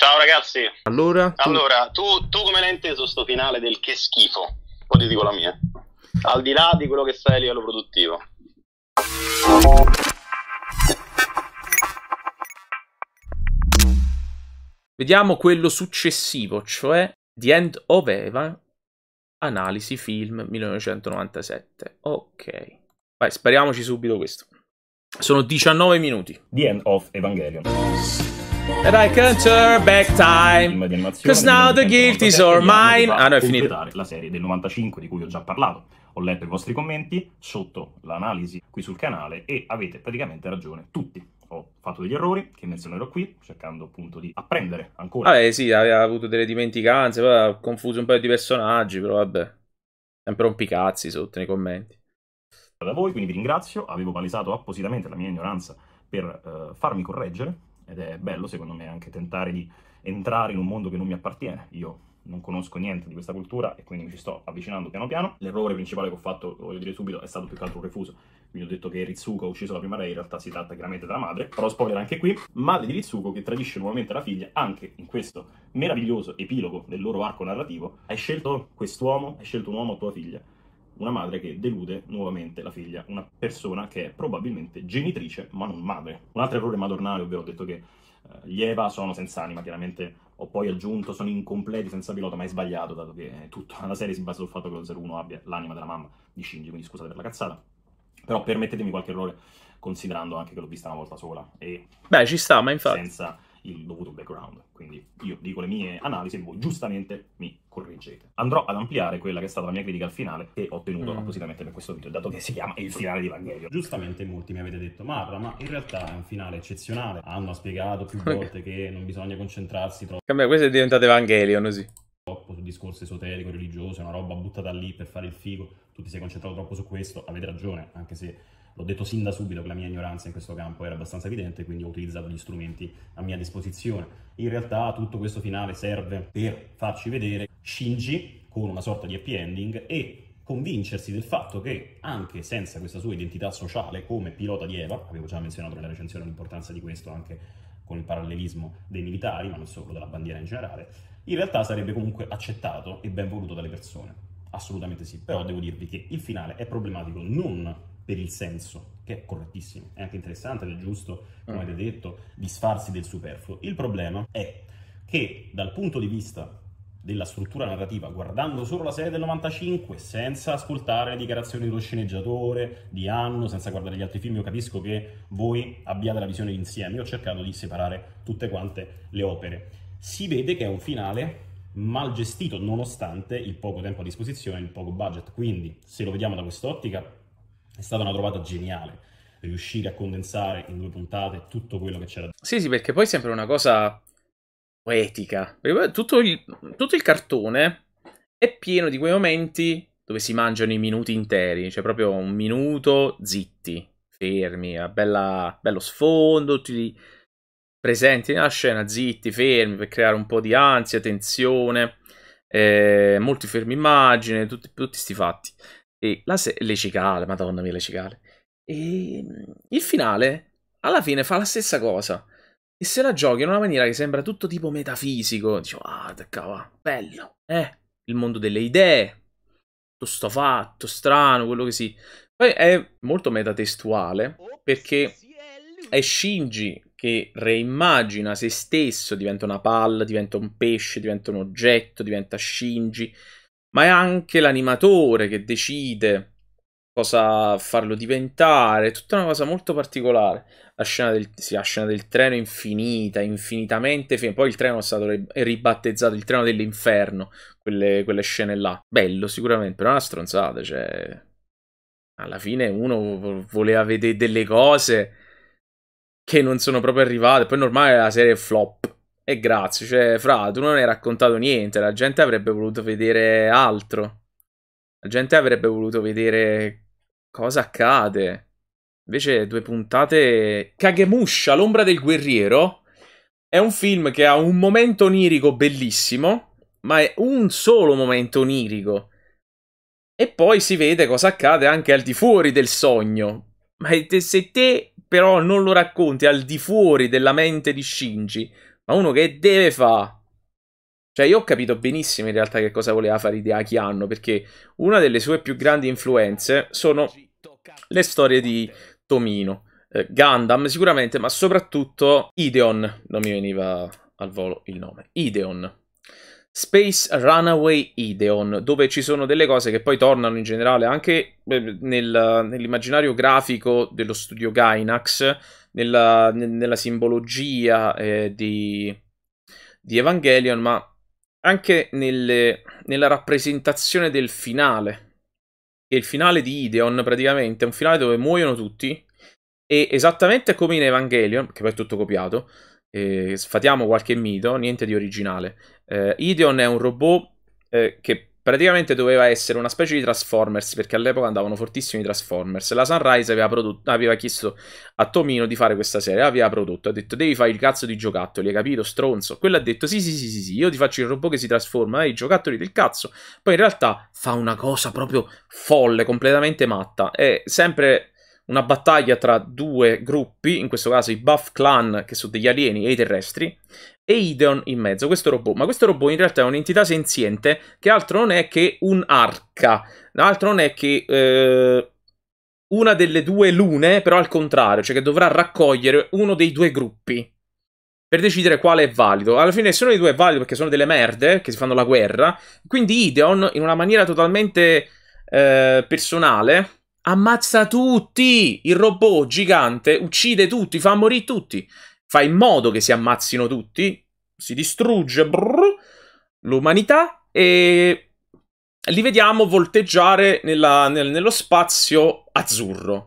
Ciao ragazzi. Allora, tu... allora tu, tu come l'hai inteso sto finale del che schifo? O ti dico la mia. Al di là di quello che sai a livello produttivo. Vediamo quello successivo, cioè The End of Eva, analisi film 1997. Ok. Vai, spariamoci subito questo. Sono 19 minuti. The End of Evangelion. And I can turn back time. Cause now the guilt is all mine. Ah, no, è finito. La serie del 95 di cui ho già parlato. Ho letto i vostri commenti sotto l'analisi qui sul canale e avete praticamente ragione tutti ho fatto degli errori che menzionerò qui, cercando appunto di apprendere ancora. eh sì, aveva avuto delle dimenticanze, poi ha confuso un paio di personaggi, però vabbè, sempre un picazzi sotto nei commenti. Da voi, quindi vi ringrazio, avevo palesato appositamente la mia ignoranza per eh, farmi correggere, ed è bello secondo me anche tentare di entrare in un mondo che non mi appartiene. Io non conosco niente di questa cultura e quindi mi ci sto avvicinando piano piano. L'errore principale che ho fatto, voglio dire subito, è stato più che altro un refuso. Quindi ho detto che Ritsuko ha ucciso la prima re, in realtà si tratta chiaramente della madre, però spoiler anche qui, madre di Ritsuko che tradisce nuovamente la figlia anche in questo meraviglioso epilogo del loro arco narrativo, hai scelto quest'uomo, hai scelto un uomo a tua figlia una madre che delude nuovamente la figlia, una persona che è probabilmente genitrice ma non madre. Un altro errore madornale, ovvero ho detto che eh, gli Eva sono senza anima, chiaramente ho poi aggiunto sono incompleti senza pilota, ma è sbagliato, dato che tutta la serie si basa sul fatto che lo 01 abbia l'anima della mamma di Shinji, quindi scusate per la cazzata. Però permettetemi qualche errore, considerando anche che l'ho vista una volta sola. E Beh, ci sta, ma infatti... Senza il dovuto background. Quindi io dico le mie analisi e voi giustamente mi correggete. Andrò ad ampliare quella che è stata la mia critica al finale che ho ottenuto mm. appositamente per questo video, dato che si chiama il finale di Vangelion. Giustamente molti mi avete detto, Marra, ma in realtà è un finale eccezionale. Hanno spiegato più volte che non bisogna concentrarsi troppo. Cambia, questo è diventato Evangelion così troppo su discorso esoterico, religioso, una roba buttata lì per fare il figo, tu ti sei concentrato troppo su questo, avete ragione, anche se L'ho detto sin da subito che la mia ignoranza in questo campo era abbastanza evidente, quindi ho utilizzato gli strumenti a mia disposizione. In realtà tutto questo finale serve per farci vedere Shinji con una sorta di happy ending e convincersi del fatto che anche senza questa sua identità sociale come pilota di Eva, avevo già menzionato nella recensione l'importanza di questo anche con il parallelismo dei militari, ma non solo della bandiera in generale, in realtà sarebbe comunque accettato e ben voluto dalle persone. Assolutamente sì, però devo dirvi che il finale è problematico non per il senso, che è correttissimo, è anche interessante ed è giusto, come ah. avete detto, disfarsi del superfluo. Il problema è che dal punto di vista della struttura narrativa, guardando solo la serie del 95, senza ascoltare le dichiarazioni dello sceneggiatore, di anno, senza guardare gli altri film, io capisco che voi abbiate la visione insieme, io ho cercato di separare tutte quante le opere. Si vede che è un finale mal gestito, nonostante il poco tempo a disposizione, il poco budget, quindi se lo vediamo da quest'ottica è stata una trovata geniale riuscire a condensare in due puntate tutto quello che c'era. Sì, sì, perché poi sembra una cosa poetica. Tutto il, tutto il cartone è pieno di quei momenti dove si mangiano i minuti interi, cioè proprio un minuto zitti, fermi, a bella, bello sfondo, tutti presenti nella scena, zitti, fermi, per creare un po' di ansia, tensione, eh, molti fermi immagine, tutti, tutti sti fatti. E se- le cicale, madonna mia, le cicale. E mm, il finale, alla fine, fa la stessa cosa. E se la giochi in una maniera che sembra tutto tipo metafisico, dico, ah, cava, bello, eh, il mondo delle idee, tutto sto fatto, strano, quello che si... Poi è molto metatestuale, perché è Shinji che reimmagina se stesso, diventa una palla, diventa un pesce, diventa un oggetto, diventa Shinji, ma è anche l'animatore che decide cosa farlo diventare, è tutta una cosa molto particolare. La scena del, sì, la scena del treno è infinita, infinitamente finita. Poi il treno è stato ribattezzato il treno dell'inferno, quelle, quelle scene là. Bello sicuramente, però è una stronzata, cioè... Alla fine uno voleva vedere delle cose che non sono proprio arrivate, poi normale la serie è flop e grazie, cioè, fra, tu non hai raccontato niente, la gente avrebbe voluto vedere altro. La gente avrebbe voluto vedere cosa accade. Invece due puntate... Kagemusha, l'ombra del guerriero, è un film che ha un momento onirico bellissimo, ma è un solo momento onirico. E poi si vede cosa accade anche al di fuori del sogno. Ma se te però non lo racconti al di fuori della mente di Shinji ma uno che deve fare? Cioè, io ho capito benissimo in realtà che cosa voleva fare Hideaki Anno, perché una delle sue più grandi influenze sono le storie di Tomino, eh, Gundam sicuramente, ma soprattutto Ideon, non mi veniva al volo il nome, Ideon. Space Runaway Ideon, dove ci sono delle cose che poi tornano in generale anche eh, nel, nell'immaginario grafico dello studio Gainax, nella, nella simbologia eh, di, di, Evangelion, ma anche nelle, nella rappresentazione del finale. E il finale di Ideon praticamente è un finale dove muoiono tutti e esattamente come in Evangelion, che poi è tutto copiato, eh, sfatiamo qualche mito, niente di originale. Eh, Ideon è un robot eh, che Praticamente doveva essere una specie di Transformers, perché all'epoca andavano fortissimi i Transformers. La Sunrise aveva, prodotto, aveva, chiesto a Tomino di fare questa serie, aveva prodotto, ha detto devi fare il cazzo di giocattoli, hai capito, stronzo? Quello ha detto sì sì sì sì, sì io ti faccio il robot che si trasforma, eh, i giocattoli del cazzo. Poi in realtà fa una cosa proprio folle, completamente matta. È sempre una battaglia tra due gruppi, in questo caso i Buff Clan, che sono degli alieni e i terrestri, e Ideon in mezzo, questo robot. Ma questo robot in realtà è un'entità senziente che altro non è che un arca, altro non è che eh, una delle due lune, però al contrario, cioè che dovrà raccogliere uno dei due gruppi per decidere quale è valido. Alla fine nessuno dei due è valido perché sono delle merde che si fanno la guerra, quindi Ideon, in una maniera totalmente eh, personale ammazza tutti. Il robot gigante uccide tutti, fa morire tutti. Fa in modo che si ammazzino tutti. Si distrugge l'umanità e li vediamo volteggiare nella, nel, nello spazio azzurro.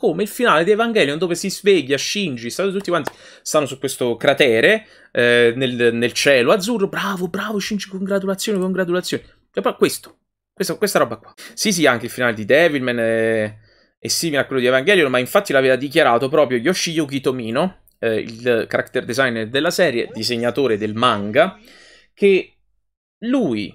Come il finale di Evangelion dove si sveglia scingi, stanno tutti quanti stanno su questo cratere eh, nel, nel cielo azzurro. Bravo, bravo scingi, congratulazioni, congratulazioni. E poi questo, questo, questa roba qua. Sì, sì, anche il finale di Devilman è, è simile a quello di Evangelion, ma infatti l'aveva dichiarato proprio Yoshiyuki Tomino, eh, il character designer della serie, disegnatore del manga, che lui,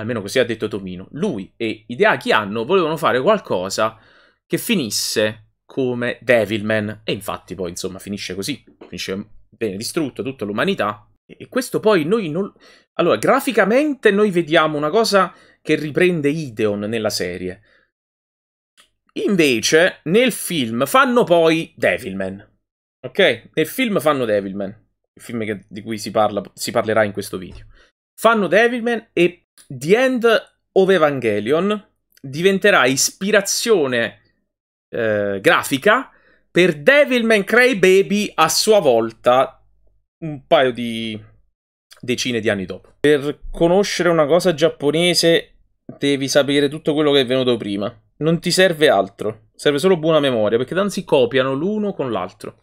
almeno così ha detto Tomino, lui e Ideaki Anno volevano fare qualcosa che finisse come Devilman. E infatti poi, insomma, finisce così. Finisce bene distrutto tutta l'umanità. E questo poi noi non... Allora, graficamente noi vediamo una cosa che riprende Ideon nella serie. Invece, nel film fanno poi Devilman. Ok? Nel film fanno Devilman. Il film che, di cui si, parla, si parlerà in questo video. Fanno Devilman e The End of Evangelion diventerà ispirazione eh, grafica per Devilman Cray Baby a sua volta un paio di decine di anni dopo. Per conoscere una cosa giapponese devi sapere tutto quello che è venuto prima. Non ti serve altro, serve solo buona memoria, perché tanto si copiano l'uno con l'altro.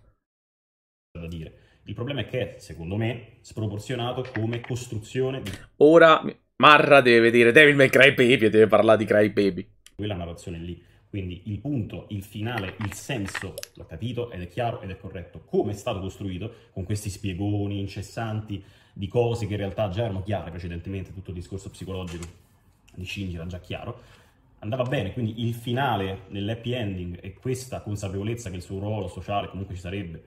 Da dire. Il problema è che, secondo me, è sproporzionato come costruzione di... Ora Marra deve dire Devil May Cry Baby e deve parlare di Cry Baby. Quella narrazione lì. Quindi il punto, il finale, il senso, l'ho capito ed è chiaro ed è corretto. Come è stato costruito con questi spiegoni incessanti, di cose che in realtà già erano chiare precedentemente, tutto il discorso psicologico di Shinji era già chiaro, andava bene, quindi il finale nell'happy ending e questa consapevolezza che il suo ruolo sociale comunque ci sarebbe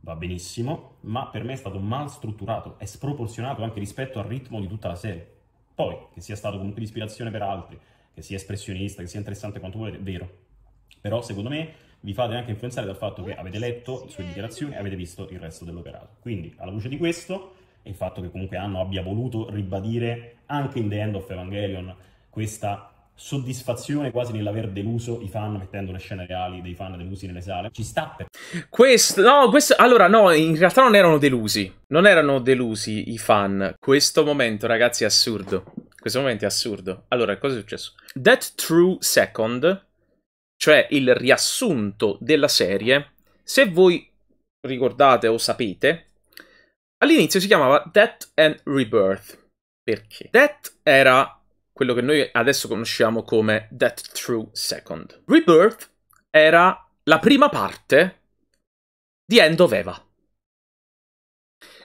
va benissimo, ma per me è stato mal strutturato, è sproporzionato anche rispetto al ritmo di tutta la serie. Poi, che sia stato comunque di ispirazione per altri, che sia espressionista, che sia interessante quanto volete, è vero. Però, secondo me, vi fate anche influenzare dal fatto che avete letto le sue dichiarazioni e avete visto il resto dell'operato. Quindi, alla luce di questo, e il fatto che comunque Anno abbia voluto ribadire anche in The End of Evangelion questa soddisfazione quasi nell'aver deluso i fan mettendo le scene reali dei fan delusi nelle sale ci sta per questo no questo allora no in realtà non erano delusi non erano delusi i fan questo momento ragazzi è assurdo questo momento è assurdo allora cosa è successo that true second cioè il riassunto della serie se voi ricordate o sapete All'inizio si chiamava Death and Rebirth. Perché? Death era quello che noi adesso conosciamo come Death True Second. Rebirth era la prima parte di End of Eva.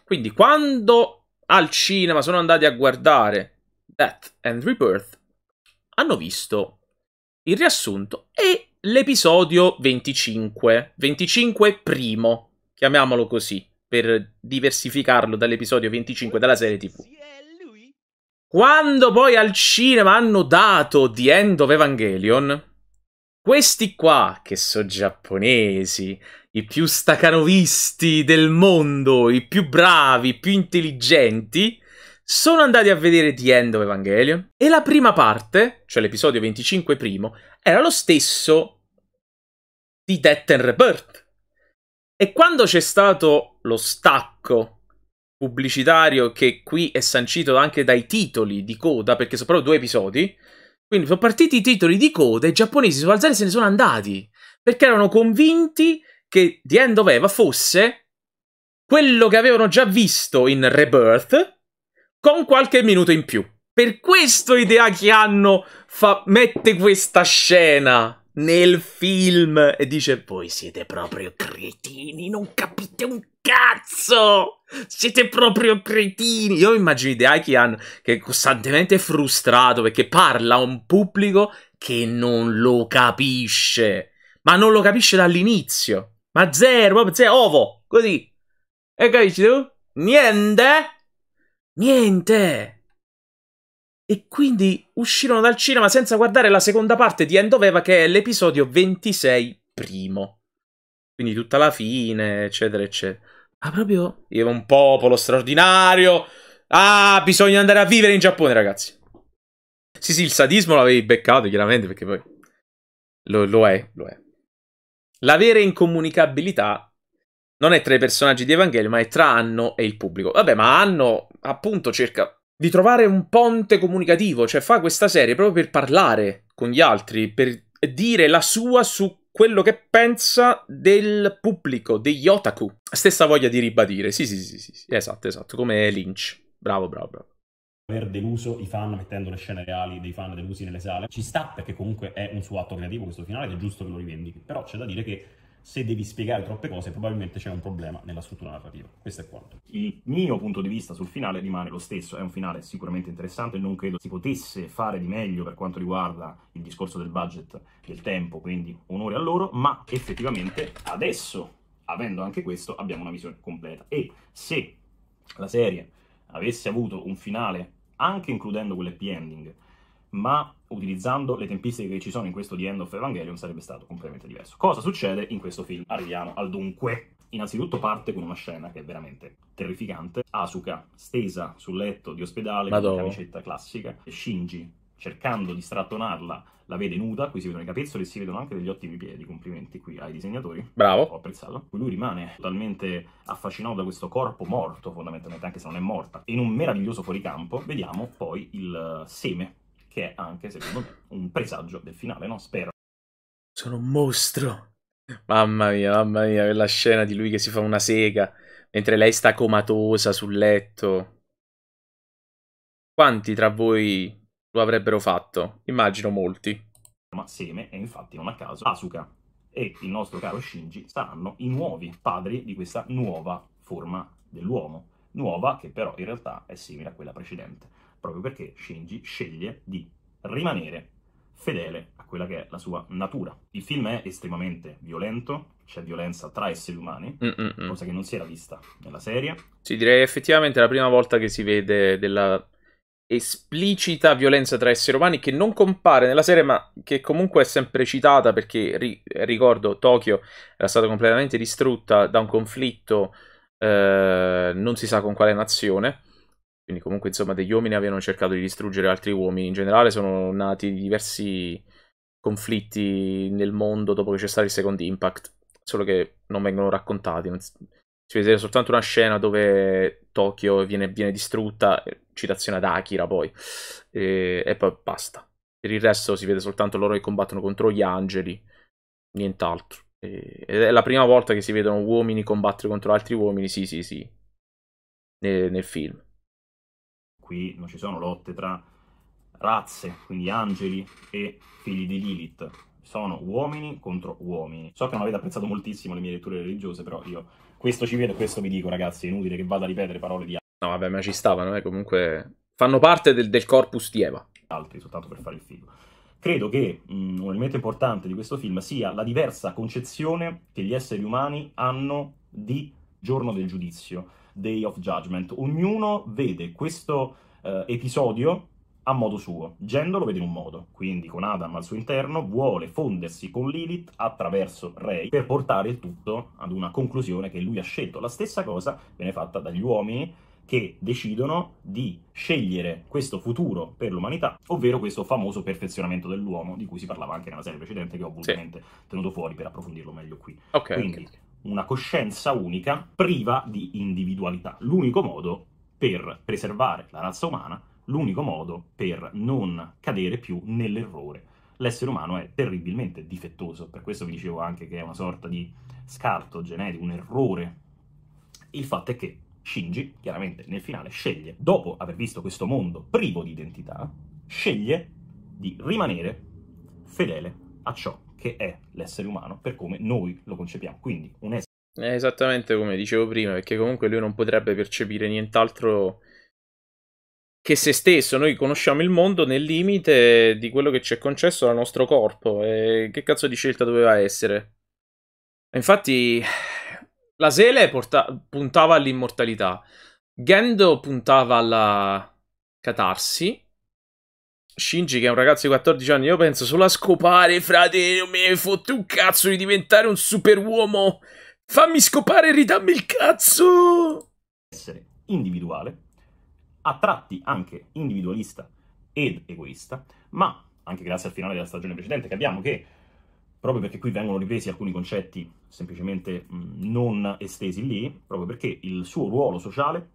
Quindi quando al cinema sono andati a guardare Death and Rebirth, hanno visto il riassunto e l'episodio 25, 25 primo, chiamiamolo così per diversificarlo dall'episodio 25 della serie TV. Quando poi al cinema hanno dato The End of Evangelion, questi qua, che sono giapponesi, i più stacanovisti del mondo, i più bravi, i più intelligenti, sono andati a vedere The End of Evangelion e la prima parte, cioè l'episodio 25 primo, era lo stesso di Death and Rebirth. E quando c'è stato lo stacco pubblicitario che qui è sancito anche dai titoli di coda, perché sono proprio due episodi. Quindi sono partiti i titoli di coda e i giapponesi su alzare se ne sono andati, perché erano convinti che The End of Eva fosse quello che avevano già visto in Rebirth con qualche minuto in più. Per questo idea che hanno fa- mette questa scena nel film e dice voi siete proprio cretini, non capite un Cazzo! Siete proprio cretini! Io immagino Aikian che è costantemente frustrato perché parla a un pubblico che non lo capisce. Ma non lo capisce dall'inizio. Ma zero, proprio zero, ovo, così. E capisci tu? Niente! Niente! E quindi uscirono dal cinema senza guardare la seconda parte di Endoveva che è l'episodio 26 primo. Quindi tutta la fine, eccetera, eccetera. Ah, proprio? Io un popolo straordinario. Ah, bisogna andare a vivere in Giappone, ragazzi. Sì, sì, il sadismo l'avevi beccato, chiaramente, perché poi... Lo, lo è, lo è. L'avere incomunicabilità non è tra i personaggi di Evangelio, ma è tra Anno e il pubblico. Vabbè, ma Anno, appunto, cerca di trovare un ponte comunicativo, cioè fa questa serie proprio per parlare con gli altri, per dire la sua su quello che pensa del pubblico, degli otaku. Stessa voglia di ribadire, sì, sì, sì, sì, sì. esatto, esatto, come Lynch. Bravo, bravo, bravo aver deluso i fan mettendo le scene reali dei fan delusi nelle sale ci sta perché comunque è un suo atto creativo questo finale ed è giusto che lo rivendichi però c'è da dire che se devi spiegare troppe cose probabilmente c'è un problema nella struttura narrativa. Questo è quanto. Il mio punto di vista sul finale rimane lo stesso, è un finale sicuramente interessante, non credo si potesse fare di meglio per quanto riguarda il discorso del budget e il tempo, quindi onore a loro, ma effettivamente adesso, avendo anche questo, abbiamo una visione completa e se la serie avesse avuto un finale anche includendo quell'happy ending ma utilizzando le tempistiche che ci sono in questo The End of Evangelion sarebbe stato completamente diverso. Cosa succede in questo film? Arriviamo al dunque. Innanzitutto parte con una scena che è veramente terrificante. Asuka stesa sul letto di ospedale Madonna. con la camicetta classica. e Shinji cercando di strattonarla la vede nuda, qui si vedono i capezzoli e si vedono anche degli ottimi piedi, complimenti qui ai disegnatori. Bravo. Ho apprezzato. Lui rimane totalmente affascinato da questo corpo morto, fondamentalmente, anche se non è morta. E In un meraviglioso fuoricampo vediamo poi il eh, seme che è anche, secondo me, un presagio del finale, no? Spero. Sono un mostro. Mamma mia, mamma mia, quella scena di lui che si fa una sega mentre lei sta comatosa sul letto. Quanti tra voi lo avrebbero fatto? Immagino molti. Ma Seme è infatti non a caso Asuka e il nostro caro Shinji saranno i nuovi padri di questa nuova forma dell'uomo, nuova che però in realtà è simile a quella precedente proprio perché Shinji sceglie di rimanere fedele a quella che è la sua natura. Il film è estremamente violento, c'è violenza tra esseri umani, mm mm, mm. cosa che non si era vista nella serie. Sì, direi effettivamente la prima volta che si vede della esplicita violenza tra esseri umani che non compare nella serie ma che comunque è sempre citata perché ri- ricordo Tokyo era stata completamente distrutta da un conflitto eh, non si sa con quale nazione quindi comunque insomma degli uomini avevano cercato di distruggere altri uomini. In generale sono nati diversi conflitti nel mondo dopo che c'è stato il secondo Impact, solo che non vengono raccontati. si... vede soltanto una scena dove Tokyo viene, viene distrutta, eh, citazione ad Akira poi, e... e, poi basta. Per il resto si vede soltanto loro che combattono contro gli angeli, nient'altro. Ed è la prima volta che si vedono uomini combattere contro altri uomini, sì sì sì, nel, nel film qui non ci sono lotte tra razze, quindi angeli e figli di Lilith, sono uomini contro uomini. So che non avete apprezzato moltissimo le mie letture religiose, però io questo ci vedo e questo vi dico, ragazzi, è inutile che vada a ripetere parole di No, vabbè, ma ci stavano, eh, comunque fanno parte del, del, corpus di Eva. Altri, soltanto per fare il figo. Credo che mh, mm, un elemento importante di questo film sia la diversa concezione che gli esseri umani hanno di giorno del giudizio Day of Judgment. Ognuno vede questo eh, episodio a modo suo. Gendo lo vede in un modo, quindi con Adam al suo interno vuole fondersi con Lilith attraverso Rey per portare il tutto ad una conclusione che lui ha scelto. La stessa cosa viene fatta dagli uomini che decidono di scegliere questo futuro per l'umanità, ovvero questo famoso perfezionamento dell'uomo di cui si parlava anche nella serie precedente che ho ovviamente sì. tenuto fuori per approfondirlo meglio qui. Okay, Quindi okay una coscienza unica priva di individualità. L'unico modo per preservare la razza umana, l'unico modo per non cadere più nell'errore. L'essere umano è terribilmente difettoso, per questo vi dicevo anche che è una sorta di scarto genetico, un errore. Il fatto è che Shinji, chiaramente nel finale, sceglie, dopo aver visto questo mondo privo di identità, sceglie di rimanere fedele a ciò che è l'essere umano per come noi lo concepiamo. Quindi un essere eh, esattamente come dicevo prima, perché comunque lui non potrebbe percepire nient'altro che se stesso. Noi conosciamo il mondo nel limite di quello che ci è concesso dal nostro corpo. E che cazzo di scelta doveva essere? Infatti, la Sele porta- puntava all'immortalità, Gendo puntava alla catarsi, Shinji, che è un ragazzo di 14 anni, io penso solo a scopare, frate, non mi hai fotto un cazzo di diventare un superuomo. Fammi scopare e ridammi il cazzo! Essere individuale, a tratti anche individualista ed egoista, ma anche grazie al finale della stagione precedente capiamo che, proprio perché qui vengono ripresi alcuni concetti semplicemente mm, non estesi lì, proprio perché il suo ruolo sociale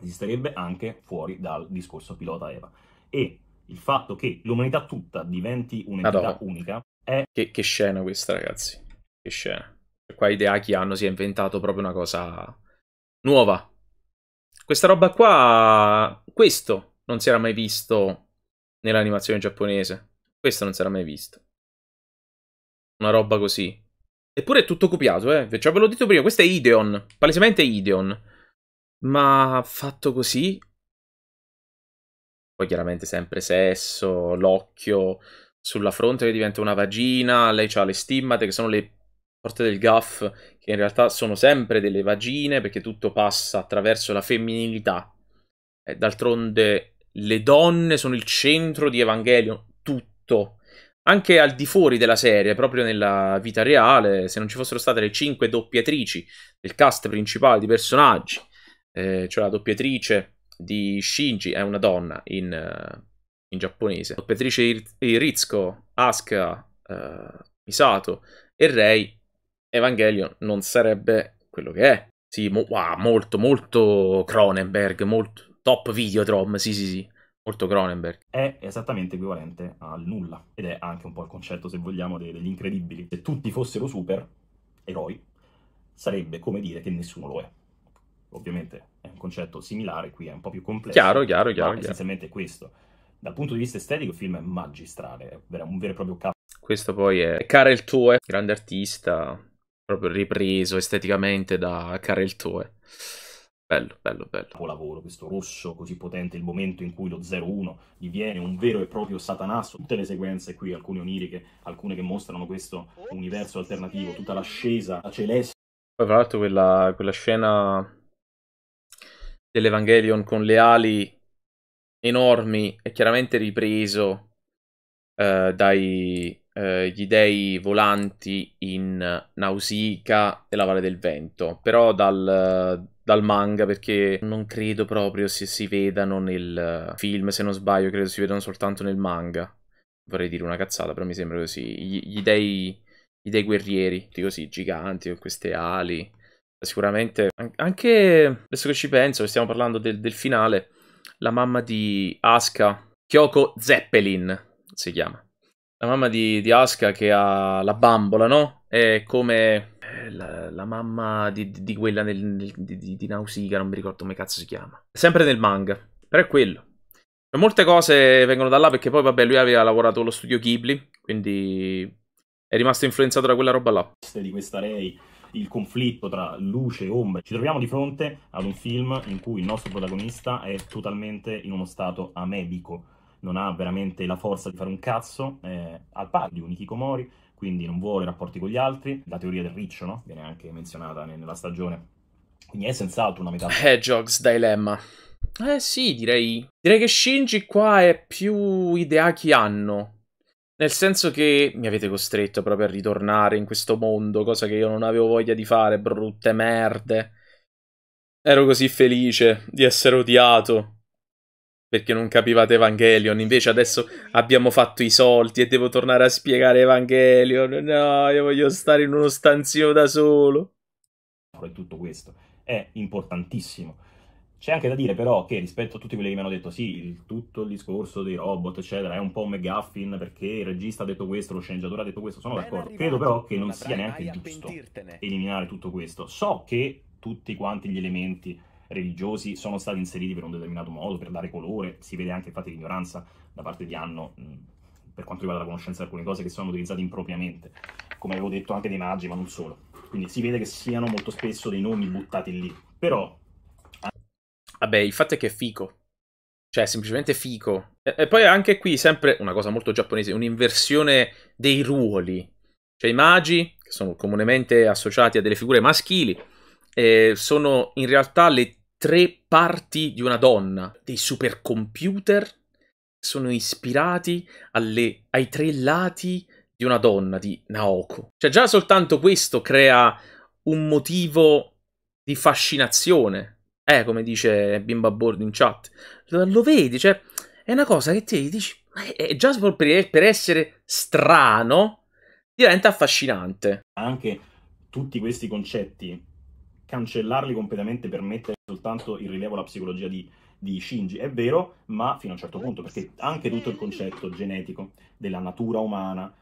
esisterebbe anche fuori dal discorso pilota Eva. E il fatto che l'umanità tutta diventi un'entità Madonna. unica è... Che, che, scena questa, ragazzi. Che scena. Cioè, qua Ideaki hanno si è inventato proprio una cosa nuova. Questa roba qua... Questo non si era mai visto nell'animazione giapponese. Questo non si era mai visto. Una roba così. Eppure è tutto copiato, eh. Cioè, ve l'ho detto prima, questo è Ideon. Palesemente Ideon. Ma fatto così poi chiaramente sempre sesso, l'occhio sulla fronte che diventa una vagina, lei ha le stimmate che sono le porte del gaff, che in realtà sono sempre delle vagine perché tutto passa attraverso la femminilità. Eh, d'altronde le donne sono il centro di Evangelion, tutto. Anche al di fuori della serie, proprio nella vita reale, se non ci fossero state le cinque doppiatrici del cast principale di personaggi, eh, cioè la doppiatrice di Shinji, è una donna in, eh, in giapponese. Doppiatrice Rizko, Asuka, uh, Misato e Rei, Evangelion non sarebbe quello che è. Sì, mo- wow, ah, molto, molto Cronenberg, molto top videodrom, sì sì sì. Molto Cronenberg. È esattamente equivalente al nulla. Ed è anche un po' il concetto, se vogliamo, degli incredibili. Se tutti fossero super eroi, sarebbe come dire che nessuno lo è ovviamente è un concetto similare, qui è un po' più complesso. Chiaro, chiaro, chiaro. essenzialmente è questo. Dal punto di vista estetico il film è magistrale, è un vero e proprio capo. Questo poi è Karel Tue, grande artista, proprio ripreso esteticamente da Karel Tue. Bello, bello, bello. Capolavoro, questo rosso così potente, il momento in cui lo 0-1 diviene un vero e proprio satanasso. Tutte le sequenze qui, alcune oniriche, alcune che mostrano questo universo alternativo, tutta l'ascesa, la celeste. Poi tra l'altro quella, quella scena dell'Evangelion con le ali enormi è chiaramente ripreso eh, dai eh, gli dei volanti in Nausicaa e la Valle del Vento, però dal, dal manga perché non credo proprio si, si vedano nel film, se non sbaglio, credo si vedano soltanto nel manga. Vorrei dire una cazzata, però mi sembra così. Gli, gli dei, gli dei guerrieri, così giganti con queste ali sicuramente anche adesso che ci penso, stiamo parlando del, del finale, la mamma di Asuka, Kyoko Zeppelin si chiama. La mamma di, di Aska che ha la bambola, no? È come eh, la, la mamma di, di quella nel, nel, di, di Nausicaa, non mi ricordo come cazzo si chiama. Sempre nel manga, però è quello. Cioè, molte cose vengono da là perché poi, vabbè, lui aveva lavorato allo studio Ghibli, quindi è rimasto influenzato da quella roba là. Di questa lei il conflitto tra luce e ombra. Ci troviamo di fronte ad un film in cui il nostro protagonista è totalmente in uno stato amebico, non ha veramente la forza di fare un cazzo, è al pari di un Ikikomori, quindi non vuole rapporti con gli altri. La teoria del riccio, no? Viene anche menzionata nella stagione. Quindi è senz'altro una metafora. Hedgehog's Dilemma. Eh sì, direi. Direi che Shinji qua è più idea Ideaki hanno. Nel senso che mi avete costretto proprio a ritornare in questo mondo, cosa che io non avevo voglia di fare, brutte merde. Ero così felice di essere odiato perché non capivate Evangelion. Invece adesso abbiamo fatto i soldi e devo tornare a spiegare Evangelion. No, io voglio stare in uno stanzino da solo. E tutto questo è importantissimo c'è anche da dire però che rispetto a tutti quelli che mi hanno detto sì, il, tutto il discorso dei robot eccetera è un po' un McGuffin perché il regista ha detto questo, lo sceneggiatore ha detto questo, sono ben d'accordo. Credo però che non, sia neanche giusto eliminare tutto questo. So che tutti quanti gli elementi religiosi sono stati inseriti per un determinato modo, per dare colore, si vede anche infatti l'ignoranza da parte di Anno mm, per quanto riguarda la conoscenza di alcune cose che sono utilizzate impropriamente, come avevo detto anche dei magi, ma non solo. Quindi si vede che siano molto spesso dei nomi buttati lì, però Vabbè, il fatto è che è fico. Cioè, semplicemente fico. E, e poi anche qui, sempre una cosa molto giapponese, un'inversione dei ruoli. Cioè, i magi, che sono comunemente associati a delle figure maschili, eh, sono in realtà le tre parti di una donna. Dei supercomputer sono ispirati alle, ai tre lati di una donna, di Naoko. Cioè, già soltanto questo crea un motivo di fascinazione eh, come dice Bimba Board in chat. Lo, lo vedi, cioè, è una cosa che ti dici, ma è, è già per, per essere strano, diventa affascinante. Anche tutti questi concetti, cancellarli completamente per mettere soltanto in rilievo la psicologia di, di Shinji, è vero, ma fino a un certo punto, perché anche tutto il concetto genetico della natura umana,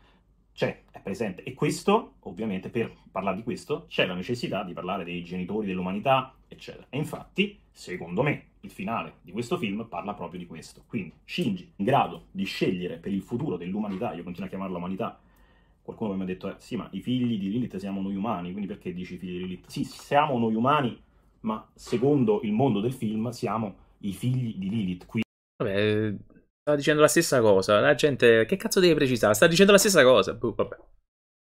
cioè è presente. E questo, ovviamente, per parlare di questo, c'è la necessità di parlare dei genitori dell'umanità, eccetera. E infatti, secondo me, il finale di questo film parla proprio di questo. Quindi, Shinji, in grado di scegliere per il futuro dell'umanità, io continuo a chiamarla umanità, qualcuno mi ha detto, eh, sì, ma i figli di Lilith siamo noi umani, quindi perché dici figli di Lilith? Sì, siamo noi umani, ma secondo il mondo del film siamo i figli di Lilith. Quindi... Vabbè Stava dicendo la stessa cosa. La gente. Che cazzo devi precisare? Sta dicendo la stessa cosa. Buh, vabbè.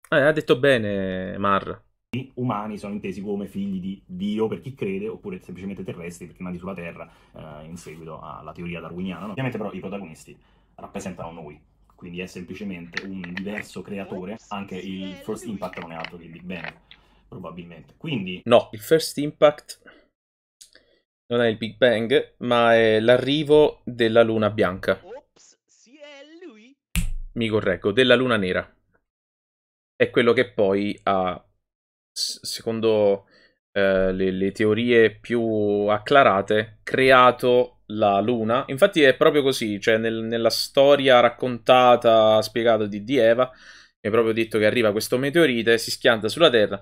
Eh, ha detto bene Mar. Gli Umani sono intesi come figli di Dio per chi crede, oppure semplicemente terrestri perché nati sulla Terra, eh, in seguito alla teoria darwiniana. No? Ovviamente, però, i protagonisti rappresentano noi, quindi è semplicemente un diverso creatore. Anche il First Impact non è altro che il Big Bang, probabilmente. Quindi. No, il First Impact non è il Big Bang, ma è l'arrivo della luna bianca. Ops, sì è lui. Mi correggo, della luna nera. È quello che poi ha, secondo eh, le, le teorie più acclarate, creato la luna. Infatti è proprio così, cioè nel, nella storia raccontata, spiegata di, di Eva, è proprio detto che arriva questo meteorite, si schianta sulla Terra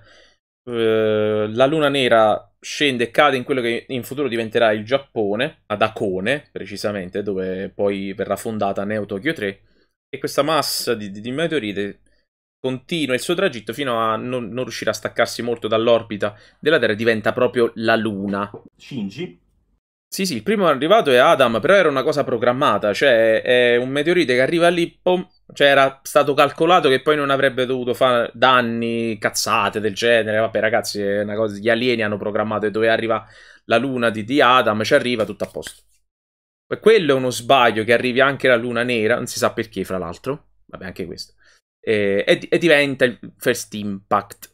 eh, la luna nera scende e cade in quello che in futuro diventerà il Giappone, ad Hakone precisamente, dove poi verrà fondata Neo Tokyo 3, e questa massa di, di, di meteorite continua il suo tragitto fino a non, non riuscire a staccarsi molto dall'orbita della Terra, diventa proprio la Luna. Shinji sì, sì, il primo arrivato è Adam, però era una cosa programmata, cioè è un meteorite che arriva lì, pom, cioè era stato calcolato che poi non avrebbe dovuto fare danni, cazzate del genere, vabbè ragazzi, è una cosa, gli alieni hanno programmato e dove arriva la luna di, di Adam, ci arriva tutto a posto. E quello è uno sbaglio che arrivi anche la luna nera, non si sa perché fra l'altro, vabbè anche questo, e, e, e diventa il First Impact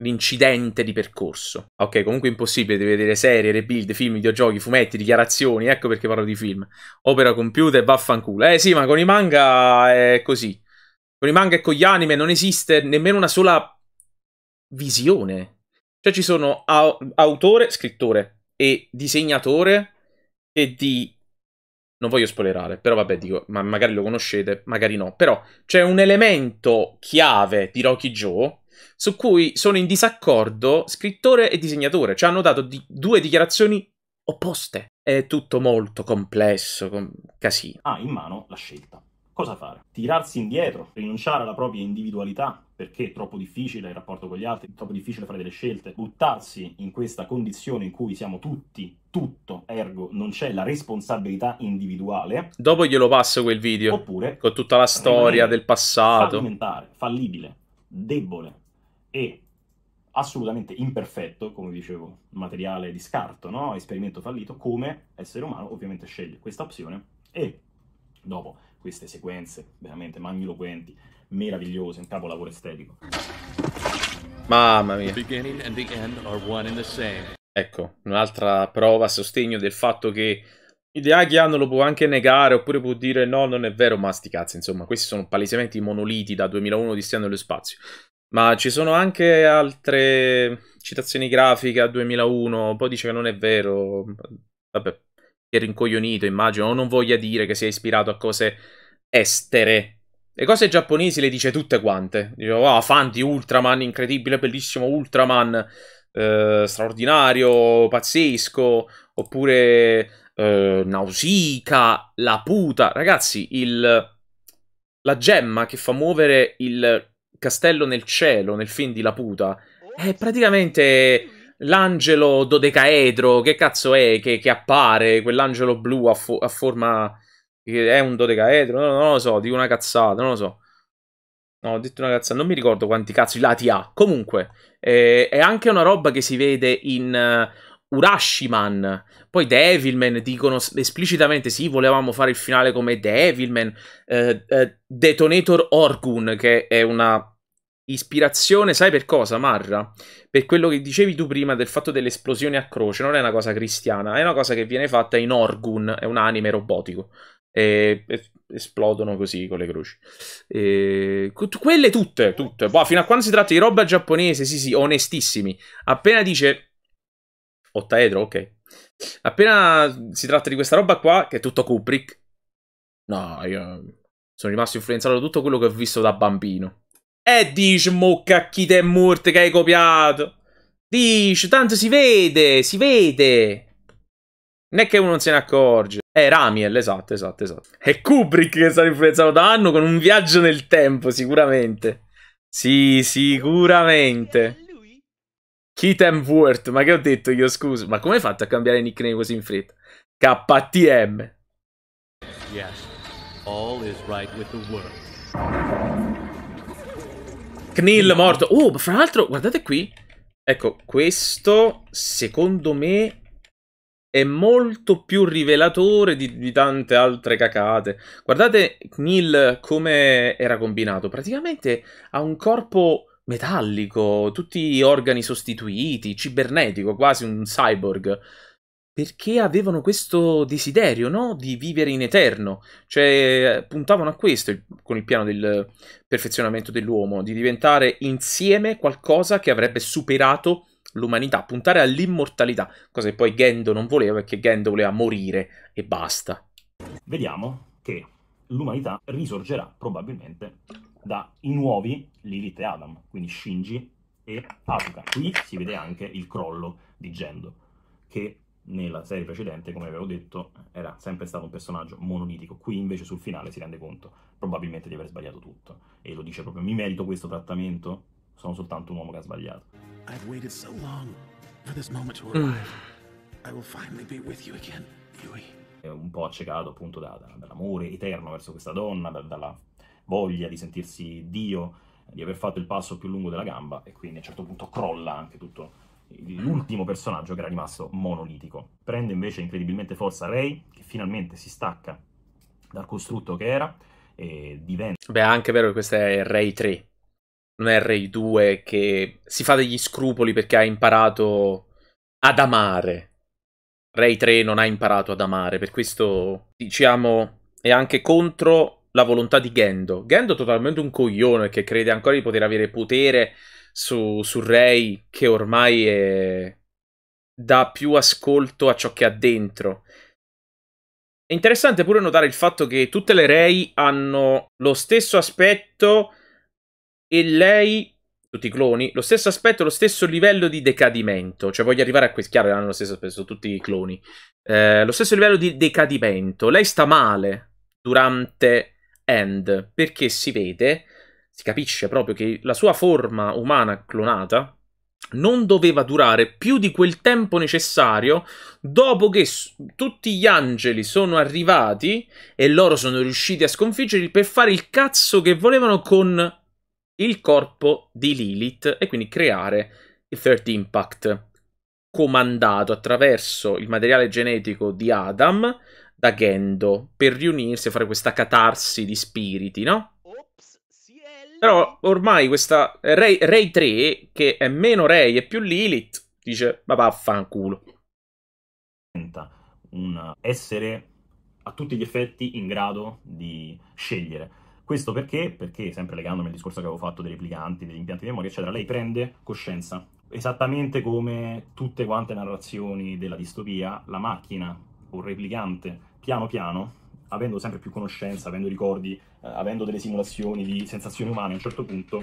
l'incidente di percorso. Ok, comunque è impossibile, devi vedere serie, rebuild, film, videogiochi, fumetti, dichiarazioni, ecco perché parlo di film. Opera computer, vaffanculo. Eh sì, ma con i manga è così. Con i manga e con gli anime non esiste nemmeno una sola visione. Cioè ci sono autore, scrittore e disegnatore che di... Non voglio spoilerare, però vabbè, dico, ma magari lo conoscete, magari no. Però c'è un elemento chiave di Rocky Joe su cui sono in disaccordo scrittore e disegnatore, Ci cioè, hanno dato di- due dichiarazioni opposte. È tutto molto complesso, com- casino. Ha ah, in mano la scelta. Cosa fare? Tirarsi indietro, rinunciare alla propria individualità, perché è troppo difficile il rapporto con gli altri, è troppo difficile fare delle scelte, buttarsi in questa condizione in cui siamo tutti tutto, ergo non c'è la responsabilità individuale. Dopo glielo passo quel video. Oppure con tutta la storia del passato. Fallimentare, fallibile, debole, e assolutamente imperfetto, come dicevo, materiale di scarto, no? esperimento fallito, come essere umano ovviamente sceglie questa opzione e dopo queste sequenze veramente magniloquenti, meravigliose, un capolavoro estetico. Mamma mia. Ecco, un'altra prova a sostegno del fatto che Hideaki hanno lo può anche negare oppure può dire no, non è vero, ma sti cazzi, insomma, questi sono palesemente i monoliti da 2001 di Stiano nello Spazio. Ma ci sono anche altre citazioni grafiche a 2001, poi dice che non è vero, vabbè, che rincoglionito immagino, o non voglia dire che sia ispirato a cose estere. Le cose giapponesi le dice tutte quante. Dice, ah, oh, fan di Ultraman, incredibile, bellissimo Ultraman, eh, straordinario, pazzesco, oppure eh, Nausicaa, la puta. Ragazzi, il... la gemma che fa muovere il Castello nel cielo, nel film di La Puta, è praticamente l'angelo dodecaedro, che cazzo è, che, che appare, quell'angelo blu a, fo a, forma... È un dodecaedro? No, non lo so, di una cazzata, non lo so. No, ho detto una cazzata, non mi ricordo quanti cazzo i lati ha. Comunque, eh, è anche una roba che si vede in... Uh, Urashiman, poi Devilman dicono esplicitamente sì, volevamo fare il finale come Devilman, eh, eh, Detonator Orgun che è una ispirazione, sai per cosa Marra? Per quello che dicevi tu prima del fatto delle esplosioni a croce, non è una cosa cristiana, è una cosa che viene fatta in Orgun, è un anime robotico. E, e esplodono così con le croci. E, quelle tutte, tutte. Boh, fino a quando si tratta di roba giapponese, sì, sì, onestissimi. Appena dice Ottaedro, ok. Appena si tratta di questa roba qua, che è tutto Kubrick, no, io sono rimasto influenzato da tutto quello che ho visto da bambino. E dici, mucca, chi te morto che hai copiato? Dici, tanto si vede, si vede. Non è che uno non se ne accorge. È eh, Ramiel, esatto, esatto, esatto. È Kubrick che è influenzato da Anno con un viaggio nel tempo, sicuramente. Sì, sicuramente. Keith Worth, ma che ho detto io, scusa? Ma come hai fatto a cambiare nickname così in fretta? KTM. Yes, all is right with the world. Knill morto. Oh, fra l'altro, guardate qui. Ecco, questo, secondo me, è molto più rivelatore di, di tante altre cacate. Guardate Knill come era combinato. Praticamente ha un corpo metallico, tutti organi sostituiti, cibernetico, quasi un cyborg. Perché avevano questo desiderio, no? Di vivere in eterno. Cioè, puntavano a questo con il piano del perfezionamento dell'uomo, di diventare insieme qualcosa che avrebbe superato l'umanità, puntare all'immortalità, cosa che poi Gendo non voleva perché Gendo voleva morire e basta. Vediamo che l'umanità risorgerà probabilmente dai nuovi Lilith e Adam, quindi Shinji e Asuka. Qui si vede anche il crollo di Gendo, che nella serie precedente, come avevo detto, era sempre stato un personaggio monolitico. Qui invece sul finale si rende conto probabilmente di aver sbagliato tutto. E lo dice proprio, mi merito questo trattamento, sono soltanto un uomo che ha sbagliato. I've waited so long for this moment to mm. arrive. I will finally be with you again, Yui. È un po' accecato appunto da, da, dall'amore eterno verso questa donna, da, dalla voglia di sentirsi Dio, di aver fatto il passo più lungo della gamba e quindi a un certo punto crolla anche tutto l'ultimo personaggio che era rimasto monolitico. Prende invece incredibilmente forza Rey, che finalmente si stacca dal costrutto che era e diventa... Beh, è anche vero che questa è Rey 3, non è Rey 2 che si fa degli scrupoli perché ha imparato ad amare. Rey 3 non ha imparato ad amare, per questo diciamo è anche contro la volontà di Gendo. Gendo è totalmente un coglione che crede ancora di poter avere potere su, su Rey, che ormai è... dà più ascolto a ciò che ha dentro. È interessante pure notare il fatto che tutte le Rei hanno lo stesso aspetto e lei, tutti i cloni, lo stesso aspetto, lo stesso livello di decadimento. Cioè voglio arrivare a questo, chiaro, hanno lo stesso aspetto tutti i cloni. Eh, lo stesso livello di decadimento. Lei sta male durante End, perché si vede, si capisce proprio che la sua forma umana clonata non doveva durare più di quel tempo necessario dopo che tutti gli angeli sono arrivati e loro sono riusciti a sconfiggerli per fare il cazzo che volevano con il corpo di Lilith e quindi creare il Third Impact comandato attraverso il materiale genetico di Adam da Gendo per riunirsi e fare questa catarsi di spiriti, no? Però ormai questa Ray, Ray 3, che è meno Ray e più Lilith, dice ma vaffanculo. Un essere a tutti gli effetti in grado di scegliere. Questo perché? Perché, sempre legandomi al discorso che avevo fatto dei replicanti, degli impianti di memoria, eccetera, lei prende coscienza. Esattamente come tutte quante narrazioni della distopia, la macchina o il replicante piano piano, avendo sempre più conoscenza, avendo ricordi, eh, avendo delle simulazioni di sensazioni umane, a un certo punto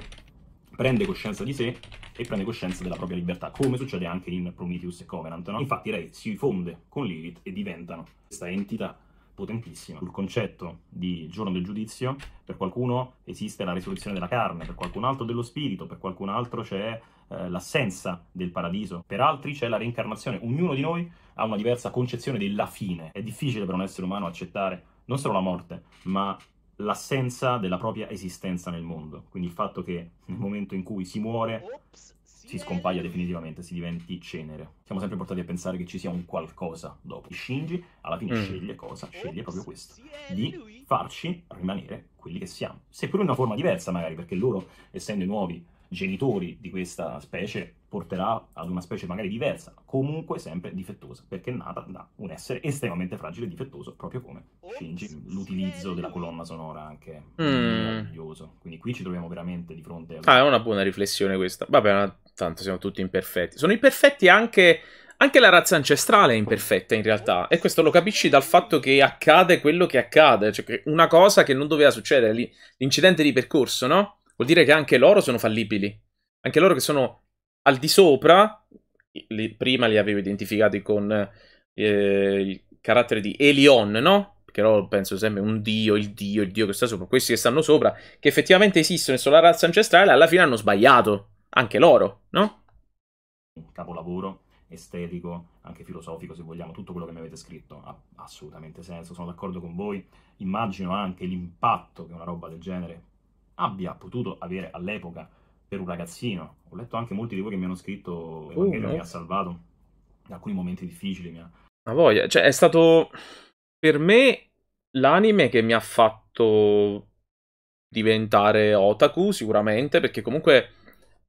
prende coscienza di sé e prende coscienza della propria libertà, come succede anche in Prometheus e Covenant. No? Infatti Rey si fonde con Lilith e diventano questa entità potentissima. Sul concetto di giorno del giudizio, per qualcuno esiste la risurrezione della carne, per qualcun altro dello spirito, per qualcun altro c'è eh, l'assenza del paradiso, per altri c'è la reincarnazione. Ognuno di noi ha una diversa concezione della fine. È difficile per un essere umano accettare non solo la morte, ma l'assenza della propria esistenza nel mondo. Quindi il fatto che nel momento in cui si muore si, si scompaia definitivamente, si diventi cenere. Siamo sempre portati a pensare che ci sia un qualcosa dopo. Shinji alla fine mm. sceglie cosa? Sceglie proprio questo, di farci rimanere quelli che siamo. Seppure in una forma diversa magari, perché loro, essendo nuovi, genitori di questa specie porterà ad una specie magari diversa, comunque sempre difettosa, perché è nata da un essere estremamente fragile e difettoso, proprio come Shinji. L'utilizzo della colonna sonora anche mm. meraviglioso. Quindi qui ci troviamo veramente di fronte a... Ah, è una buona riflessione questa. Vabbè, ma tanto siamo tutti imperfetti. Sono imperfetti anche... Anche la razza ancestrale è imperfetta in realtà, e questo lo capisci dal fatto che accade quello che accade, cioè una cosa che non doveva succedere, l'incidente di percorso, no? vuol dire che anche loro sono fallibili. Anche loro che sono al di sopra, li, prima li avevo identificati con eh, il carattere di Elion, no? Che loro penso sempre un dio, il dio, il dio che sta sopra, questi che stanno sopra, che effettivamente esistono e sono la razza ancestrale, alla fine hanno sbagliato, anche loro, no? Capolavoro estetico, anche filosofico se vogliamo, tutto quello che mi avete scritto ha assolutamente senso, sono d'accordo con voi, immagino anche l'impatto che una roba del genere abbia potuto avere all'epoca per un ragazzino. Ho letto anche molti di voi che mi hanno scritto Evangelion uh, mi ha salvato da alcuni momenti difficili. Mi Ma voglia, cioè è stato per me l'anime che mi ha fatto diventare otaku sicuramente, perché comunque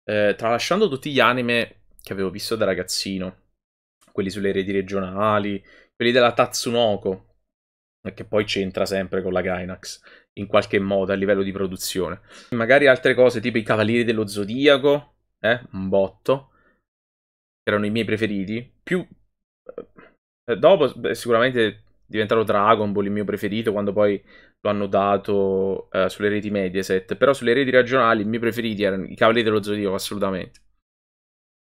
eh, tralasciando tutti gli anime che avevo visto da ragazzino, quelli sulle reti regionali, quelli della Tatsunoko, che poi c'entra sempre con la Gainax in qualche modo a livello di produzione. Magari altre cose tipo i Cavalieri dello Zodiaco, eh, un botto, erano i miei preferiti. Più eh, dopo beh, sicuramente diventato Dragon Ball il mio preferito quando poi lo hanno dato eh, sulle reti Mediaset, però sulle reti regionali i miei preferiti erano i Cavalieri dello Zodiaco assolutamente.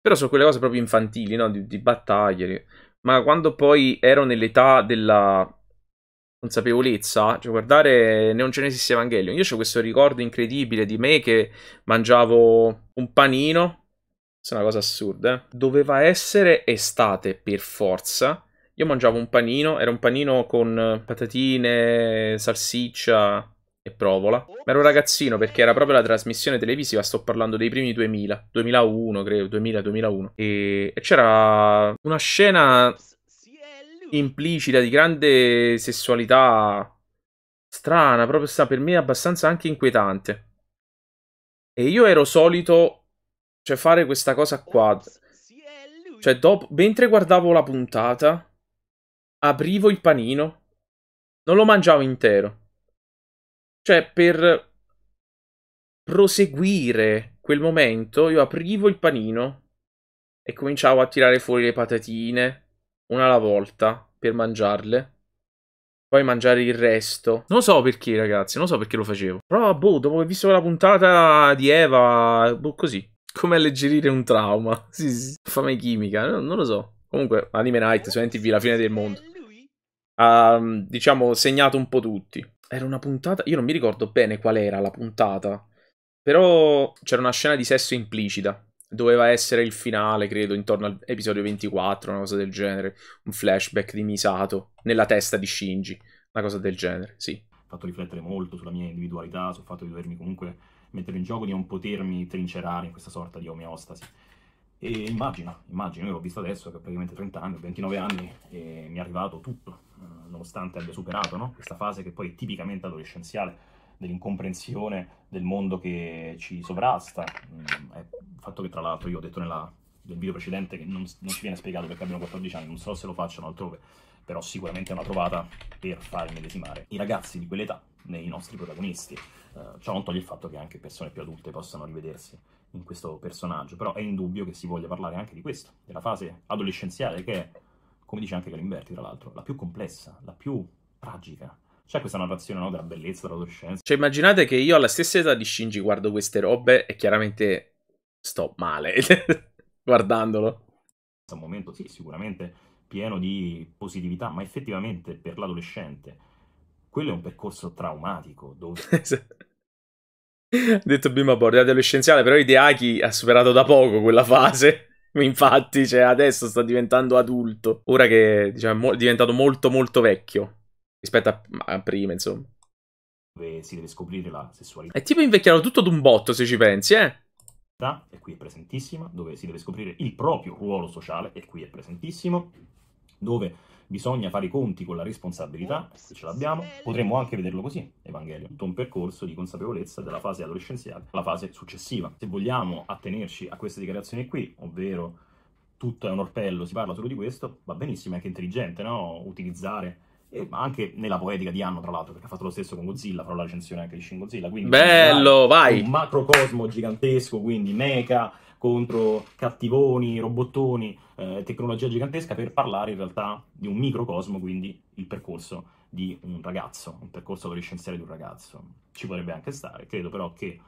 Però sono quelle cose proprio infantili, no? di, di battaglie. Ma quando poi ero nell'età della, consapevolezza, cioè guardare Neon Genesis Evangelion, io ho questo ricordo incredibile di me che mangiavo un panino, questa è una cosa assurda, eh? doveva essere estate per forza, io mangiavo un panino, era un panino con eh, patatine, salsiccia e provola, ma ero ragazzino perché era proprio la trasmissione televisiva, sto parlando dei primi 2000, 2001 credo, 2000-2001, e c'era una scena implicita, di grande sessualità strana, proprio sta per me abbastanza anche inquietante. E io ero solito, cioè, fare questa cosa qua. Cioè, dopo, mentre guardavo la puntata, aprivo il panino, non lo mangiavo intero. Cioè, per proseguire quel momento, io aprivo il panino e cominciavo a tirare fuori le patatine, una alla volta per mangiarle. Poi mangiare il resto. Non so perché, ragazzi, non so perché lo facevo. Però, boh, dopo aver visto la puntata di Eva, boh, così. Come alleggerire un trauma. Sì, sì. Fame chimica, no, non lo so. Comunque, Anime Night su NTV, la fine del mondo. Ha, ehm, diciamo, segnato un po' tutti. Era una puntata... Io non mi ricordo bene qual era la puntata. Però c'era una scena di sesso implicita doveva essere il finale, credo, intorno all'episodio 24, una cosa del genere, un flashback di Misato nella testa di Shinji, una cosa del genere, sì. Ha fatto riflettere molto sulla mia individualità, sul fatto di dovermi comunque mettere in gioco, di non potermi trincerare in questa sorta di omeostasi. E immagino, immagino, io l'ho visto adesso che ho praticamente 30 anni, 29 anni e mi è arrivato tutto, eh, nonostante abbia superato no? questa fase che poi è tipicamente adolescenziale dell'incomprensione del mondo che ci sovrasta. Il mm, fatto che tra l'altro io ho detto nella, nel video precedente che non, non ci viene spiegato perché abbiamo 14 anni, non so se lo facciano altrove, però sicuramente è una trovata per far medesimare i ragazzi di quell'età nei nostri protagonisti. Uh, ciò non toglie il fatto che anche persone più adulte possano rivedersi in questo personaggio, però è indubbio che si voglia parlare anche di questo, della fase adolescenziale che è, come dice anche Galimberti tra l'altro, la più complessa, la più tragica c'è questa narrazione no, della bellezza, dell'adolescenza. Cioè, immaginate che io alla stessa età di Shinji guardo queste robe e chiaramente sto male guardandolo. È un momento, sì, sicuramente pieno di positività, ma effettivamente per l'adolescente quello è un percorso traumatico dove... Detto prima Bordi, adolescenziale, però Ideaki ha superato da poco quella fase. Infatti, cioè, adesso sta diventando adulto. Ora che diciamo, è diventato molto molto vecchio rispetto a, a prima, insomma. Dove si deve scoprire la sessualità. È tipo invecchiato tutto d'un botto, se ci pensi, eh? E qui è presentissima, dove si deve scoprire il proprio ruolo sociale, e qui è presentissimo, dove bisogna fare i conti con la responsabilità, se ce l'abbiamo, potremmo anche vederlo così, Evangelio, tutto un percorso di consapevolezza dalla fase adolescenziale alla fase successiva. Se vogliamo attenerci a queste dichiarazioni qui, ovvero tutto è un orpello, si parla solo di questo, va benissimo, è anche intelligente, no? Utilizzare e anche nella poetica di Anno, tra l'altro, perché ha fatto lo stesso con Godzilla, farò la recensione anche di Shin Godzilla. Quindi, Bello, vai! Un macrocosmo gigantesco, quindi mecha contro cattivoni, robottoni, eh, tecnologia gigantesca, per parlare in realtà di un microcosmo, quindi il percorso di un ragazzo, un percorso adolescenziale di un ragazzo. Ci potrebbe anche stare, credo però che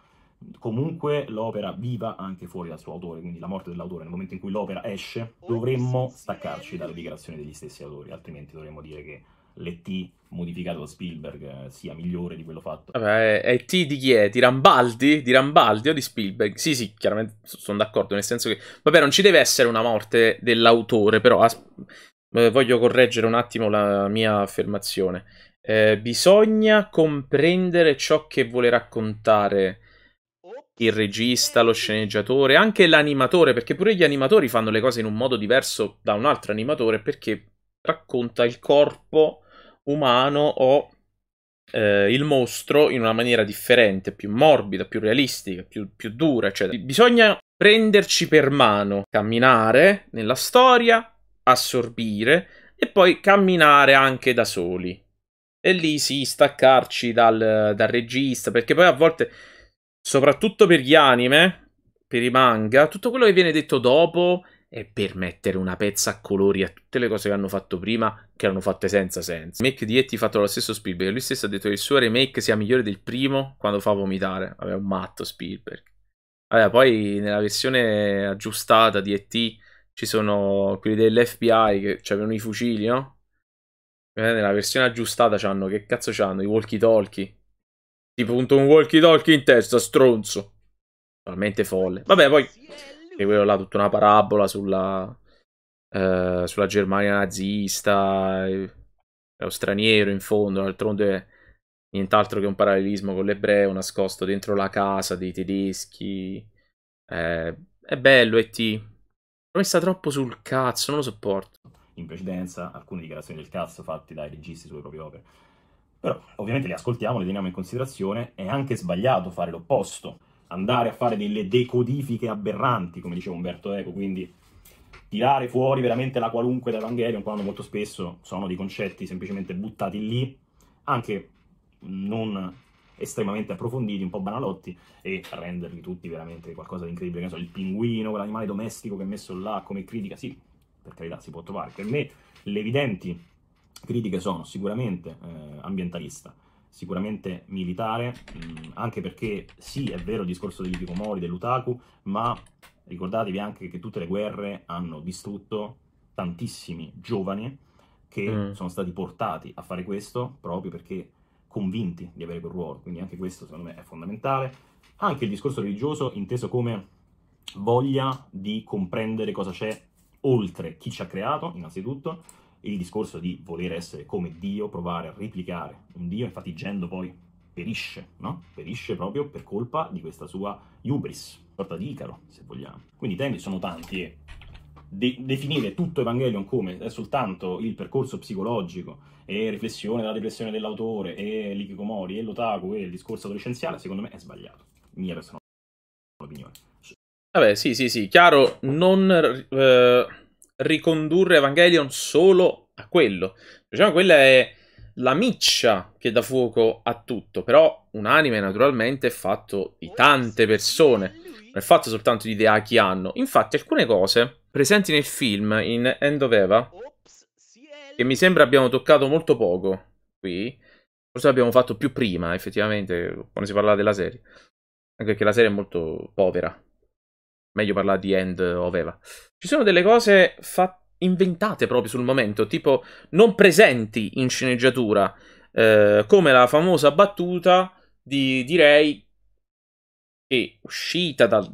comunque l'opera viva anche fuori dal suo autore, quindi la morte dell'autore nel momento in cui l'opera esce, dovremmo staccarci dalle dichiarazioni degli stessi autori, altrimenti dovremmo dire che l'ET modificato da Spielberg eh, sia migliore di quello fatto. Vabbè, è T di chi è? Di Rambaldi? Di Rambaldi o di Spielberg? Sì, sì, chiaramente sono d'accordo, nel senso che... Vabbè, non ci deve essere una morte dell'autore, però as... Eh, voglio correggere un attimo la mia affermazione. Eh, bisogna comprendere ciò che vuole raccontare il regista, lo sceneggiatore, anche l'animatore, perché pure gli animatori fanno le cose in un modo diverso da un altro animatore, perché racconta il corpo umano o eh, il mostro in una maniera differente, più morbida, più realistica, più, più dura, eccetera. Bisogna prenderci per mano, camminare nella storia, assorbire e poi camminare anche da soli. E lì sì, staccarci dal, dal regista, perché poi a volte, soprattutto per gli anime, per i manga, tutto quello che viene detto dopo e per mettere una pezza a colori a tutte le cose che hanno fatto prima, che erano fatte senza senso. Il make di Etty fatto dallo stesso Spielberg, lui stesso ha detto che il suo remake sia migliore del primo quando fa vomitare. Vabbè, un matto Spielberg. Vabbè, poi nella versione aggiustata di ET ci sono quelli dell'FBI che avevano cioè, i fucili, no? Eh, nella versione aggiustata c'hanno, che cazzo c'hanno? I walkie talkie. Ti punto un walkie talkie in testa, stronzo. Veramente folle. Vabbè, poi quello là, tutta una parabola sulla, eh, sulla Germania nazista, eh, lo straniero in fondo, d'altronde nient'altro che un parallelismo con l'ebreo nascosto dentro la casa dei tedeschi. Eh, è bello, E ti L'ho messa troppo sul cazzo, non lo sopporto. In precedenza, alcune dichiarazioni del cazzo fatte dai registi sulle proprie opere. Però, ovviamente, le ascoltiamo, le teniamo in considerazione. È anche sbagliato fare l'opposto andare a fare delle decodifiche aberranti, come diceva Umberto Eco, quindi tirare fuori veramente la qualunque da Evangelion, quando molto spesso sono dei concetti semplicemente buttati lì, anche non estremamente approfonditi, un po' banalotti, e renderli tutti veramente qualcosa di incredibile. Che so, il pinguino, quell'animale domestico che è messo là come critica, sì, per carità, si può trovare. Per me le evidenti critiche sono sicuramente eh, ambientalista, sicuramente militare, mh, mm, anche perché sì, è vero il discorso degli Hikikomori, dell'Utaku, ma ricordatevi anche che tutte le guerre hanno distrutto tantissimi giovani che mm. sono stati portati a fare questo proprio perché convinti di avere quel ruolo, quindi anche questo secondo me è fondamentale. Anche il discorso religioso inteso come voglia di comprendere cosa c'è oltre chi ci ha creato, innanzitutto, il discorso di voler essere come Dio, provare a replicare un Dio, infatti Gendo poi perisce, no? Perisce proprio per colpa di questa sua hubris, sorta di Icaro, se vogliamo. Quindi i temi sono tanti e de- definire tutto Evangelion come è soltanto il percorso psicologico e riflessione della depressione dell'autore e l'Ikikomori e l'Otaku e il discorso adolescenziale, secondo me è sbagliato. Mia personale opinione. Vabbè, sì, sì, sì, chiaro, non... Eh ricondurre Evangelion solo a quello. Diciamo quella è la miccia che dà fuoco a tutto, però un anime naturalmente è fatto di tante persone, non è fatto soltanto di idea che hanno. Infatti alcune cose presenti nel film, in End of Eva, che mi sembra abbiamo toccato molto poco qui, forse l'abbiamo fatto più prima effettivamente, quando si parlava della serie, anche perché la serie è molto povera meglio parlare di End Oveva. Ci sono delle cose fa- inventate proprio sul momento, tipo non presenti in sceneggiatura, eh, come la famosa battuta di direi che uscita dal,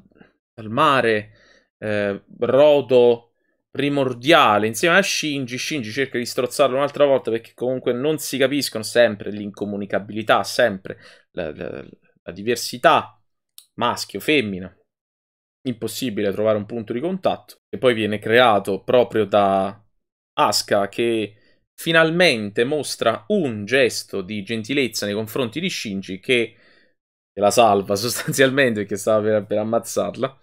dal mare eh, Rodo primordiale insieme a Shinji, Shinji cerca di strozzarlo un'altra volta perché comunque non si capiscono sempre l'incomunicabilità, sempre la, la, la diversità maschio, femmina, impossibile trovare un punto di contatto, che poi viene creato proprio da Aska che finalmente mostra un gesto di gentilezza nei confronti di Shinji che la salva sostanzialmente perché stava per, per ammazzarla,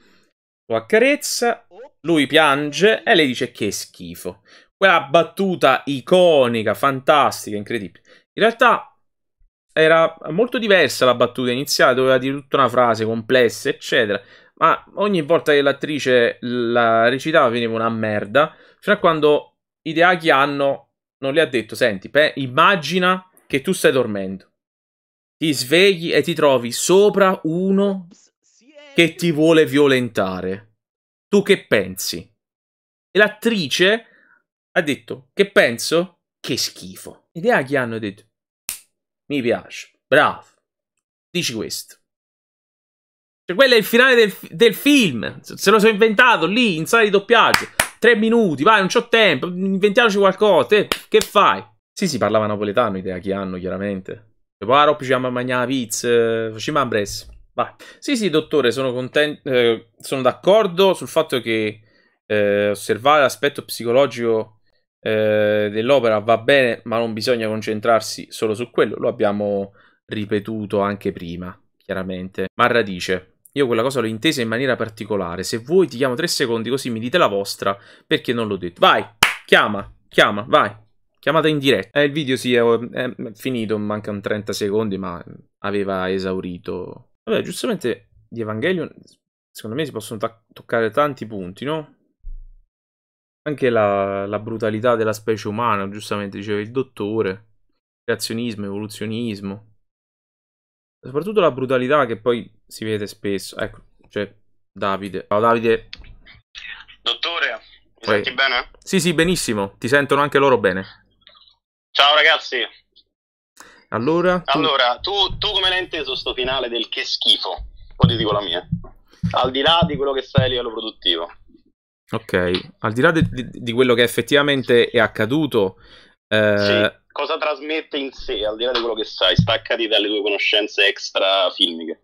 lo accarezza, lui piange e lei dice che schifo. Quella battuta iconica, fantastica, incredibile. In realtà era molto diversa la battuta iniziale, doveva dire tutta una frase complessa, eccetera ma ogni volta che l'attrice la recitava veniva una merda, fino a quando Hideaki Anno non le ha detto, senti, pe- immagina che tu stai dormendo, ti svegli e ti trovi sopra uno che ti vuole violentare. Tu che pensi? E l'attrice ha detto, che penso? Che schifo. Hideaki Anno ha detto, mi piace, bravo, dici questo. Cioè, quello è il finale del, del film. Se lo sono inventato lì, in sala di doppiaggio. Tre minuti, vai, non c'ho tempo, inventiamoci qualcosa. Te, che fai? Sì, si parlava napoletano, idea che hanno, chiaramente. E poi a Roppi ci chiama mangiare pizza, facciamo eh, ambres. Vai. Sì, sì, dottore, sono contento, eh, sono d'accordo sul fatto che eh, osservare l'aspetto psicologico eh, dell'opera va bene, ma non bisogna concentrarsi solo su quello. Lo abbiamo ripetuto anche prima, chiaramente. Marra dice, io quella cosa l'ho intesa in maniera particolare. Se vuoi ti chiamo tre secondi così mi dite la vostra perché non l'ho detto. Vai, chiama, chiama, vai. Chiamata in diretta. Eh, il video sì, è, è finito, mancano 30 secondi, ma aveva esaurito. Vabbè, giustamente di Evangelion, secondo me si possono toccare tanti punti, no? Anche la, la brutalità della specie umana, giustamente diceva il dottore, creazionismo, evoluzionismo. Soprattutto la brutalità che poi si vede spesso. Ecco, c'è Davide. Ciao Davide. Dottore, mi Poi... senti bene? Sì, sì, benissimo. Ti sentono anche loro bene. Ciao ragazzi. Allora, tu... allora tu, tu come l'hai inteso sto finale del che schifo? O ti dico la mia. Al di là di quello che sai a livello produttivo. Ok, al di là di, di quello che effettivamente è accaduto... Eh... Sì cosa trasmette in sé, al di là di quello che sai, staccati dalle tue conoscenze extra filmiche.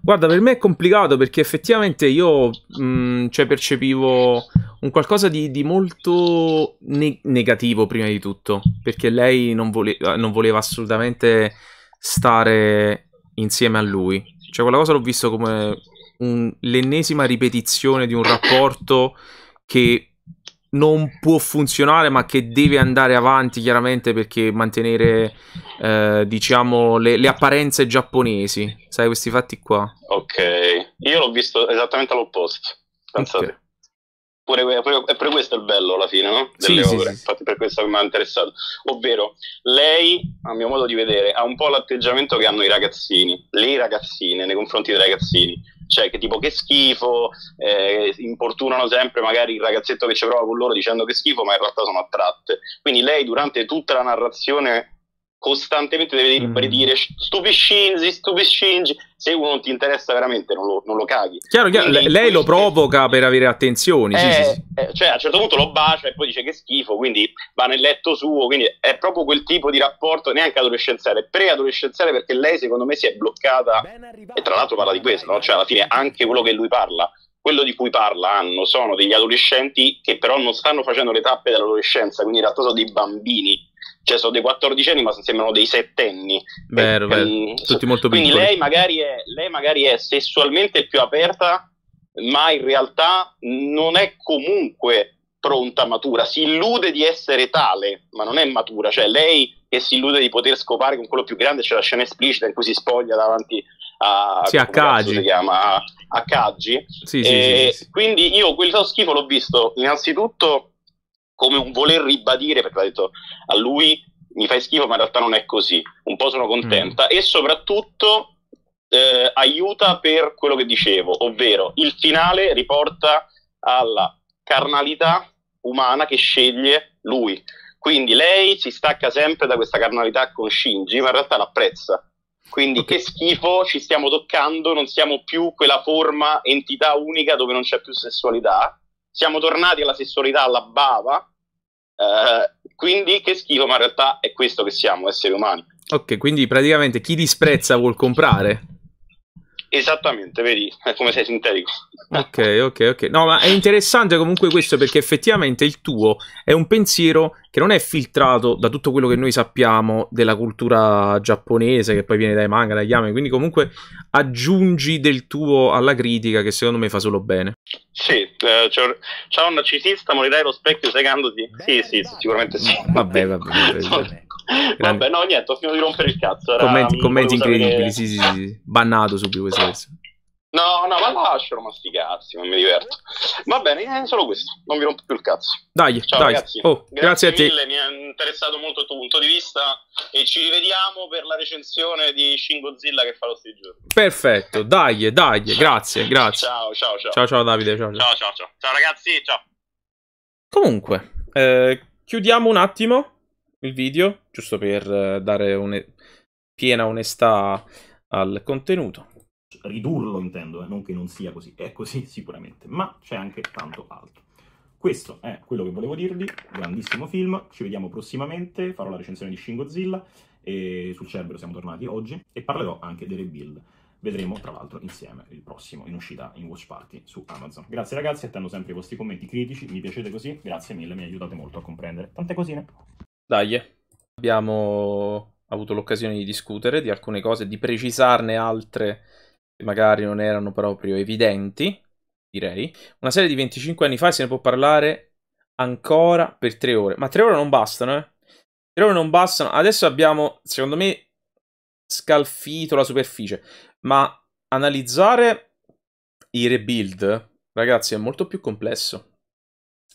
Guarda, per me è complicato perché effettivamente io mh, mm, cioè percepivo un qualcosa di, di molto ne- negativo prima di tutto, perché lei non, vole- eh, non, voleva assolutamente stare insieme a lui. Cioè quella cosa l'ho visto come un- l'ennesima ripetizione di un rapporto che non può funzionare, ma che deve andare avanti chiaramente perché mantenere, eh, diciamo, le, le, apparenze giapponesi. Sai, questi fatti qua. Ok, io l'ho visto esattamente all'opposto. Pensate. Okay. Pure, pure, è pure questo il bello alla fine, no? Delle sì, opere. Sì, sì. Infatti, per questo mi ha interessato. Ovvero, lei, a mio modo di vedere, ha un po' l'atteggiamento che hanno i ragazzini, le ragazzine nei confronti dei ragazzini cioè che tipo che schifo, eh, importunano sempre magari il ragazzetto che ci prova con loro dicendo che schifo, ma in realtà sono attratte. Quindi lei durante tutta la narrazione costantemente devi mm. ridire stupi scinzi, stupi Se uno non ti interessa veramente, non lo, non lo caghi. Chiaro, chiaro. Quindi, lei lo provoca per avere attenzioni. Eh, sì, sì, sì. Eh, eh, cioè, a un certo punto lo bacia e poi dice che schifo, quindi va nel letto suo. Quindi è proprio quel tipo di rapporto, neanche adolescenziale, pre-adolescenziale, perché lei secondo me si è bloccata. E tra l'altro parla di questo, no? cioè alla fine anche quello che lui parla quello di cui parla hanno sono degli adolescenti che però non stanno facendo le tappe dell'adolescenza, quindi in realtà sono dei bambini cioè sono dei quattordicenni ma sembrano dei settenni. Vero, eh, vero. Mm, tutti molto quindi piccoli. Quindi lei magari, è, lei magari è sessualmente più aperta, ma in realtà non è comunque pronta, matura, si illude di essere tale, ma non è matura, cioè lei che si illude di poter scopare con quello più grande, c'è la scena esplicita in cui si spoglia davanti a... Sì, a Kaji. Si chiama? A, a Kaji. Sì, sì, sì, sì, Quindi io quel schifo l'ho visto innanzitutto come un voler ribadire, perché l'ha detto a lui mi fai schifo, ma in realtà non è così. Un po' sono contenta mm. e soprattutto eh, aiuta per quello che dicevo, ovvero il finale riporta alla carnalità umana che sceglie lui. Quindi lei si stacca sempre da questa carnalità con Shinji, ma in realtà l'apprezza. Quindi okay. che schifo, ci stiamo toccando, non siamo più quella forma, entità unica dove non c'è più sessualità. Siamo tornati alla sessualità alla bava, eh, quindi che schifo, ma in realtà è questo che siamo, esseri umani. Ok, quindi praticamente chi disprezza vuol comprare. Esattamente, vedi è come sei sintetico. ok, ok, ok. No, ma è interessante comunque questo perché effettivamente il tuo è un pensiero che non è filtrato da tutto quello che noi sappiamo della cultura giapponese che poi viene dai manga, dai anime, quindi comunque aggiungi del tuo alla critica che secondo me fa solo bene. Sì, eh, c'è un narcisista, morirai lo specchio segandoti. Sì, sì, sicuramente sì. Vabbè, vabbè. vabbè. Certo. Grande. Vabbè, no, niente, ho finito di rompere il cazzo. Era, commenti, commenti incredibili, che... sì, sì, sì. Bannato subito questo. questo. No, no, ma lascialo, ma sti cazzi, non mi diverto. Va bene, è solo questo, non vi rompo più il cazzo. Dai, Ciao, dai. Ragazzi. Oh, grazie, grazie a te. mi è interessato molto il tuo punto di vista e ci rivediamo per la recensione di Shin Godzilla che fa lo sti giorni. Perfetto, dai, dai, grazie, grazie. Ciao, ciao, ciao. Ciao, ciao Davide, ciao. Ciao, ciao, ciao. Ciao ragazzi, ciao. Comunque, eh, chiudiamo un attimo il video, giusto per eh, dare un... piena onestà al contenuto. Ridurlo intendo, eh, non che non sia così, è così sicuramente, ma c'è anche tanto altro. Questo è quello che volevo dirvi, grandissimo film, ci vediamo prossimamente, farò la recensione di Shin Godzilla, e sul Cerbero siamo tornati oggi, e parlerò anche delle build. Vedremo tra l'altro insieme il prossimo in uscita in Watch Party su Amazon. Grazie ragazzi, attendo sempre i vostri commenti critici, mi piacete così, grazie mille, mi aiutate molto a comprendere tante cosine. Dai. Abbiamo avuto l'occasione di discutere di alcune cose, di precisarne altre che magari non erano proprio evidenti, direi. Una serie di 25 anni fa se ne può parlare ancora per tre ore, ma tre ore non bastano, eh. Tre ore non bastano. Adesso abbiamo, secondo me, scalfito la superficie, ma analizzare i rebuild, ragazzi, è molto più complesso.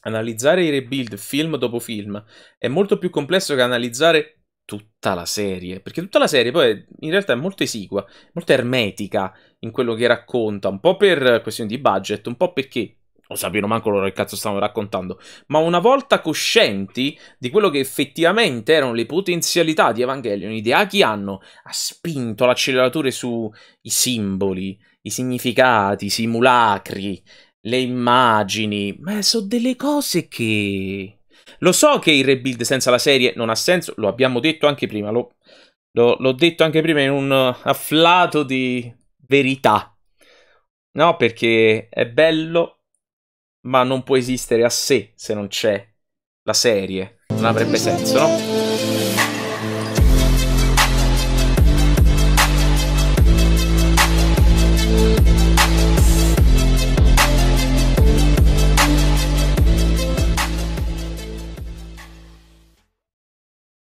Analizzare i rebuild film dopo film è molto più complesso che analizzare tutta la serie, perché tutta la serie poi in realtà è molto esigua, molto ermetica in quello che racconta, un po' per questioni di budget, un po' perché non sapevano manco loro che cazzo stavano raccontando, ma una volta coscienti di quello che effettivamente erano le potenzialità di Evangelion, i Deaki hanno ha spinto l'acceleratore sui simboli, i significati, i simulacri le immagini, ma sono delle cose che... Lo so che il rebuild senza la serie non ha senso, lo abbiamo detto anche prima, lo, lo, l'ho detto anche prima in un afflato di verità. No, perché è bello, ma non può esistere a sé se non c'è la serie. Non avrebbe senso, no?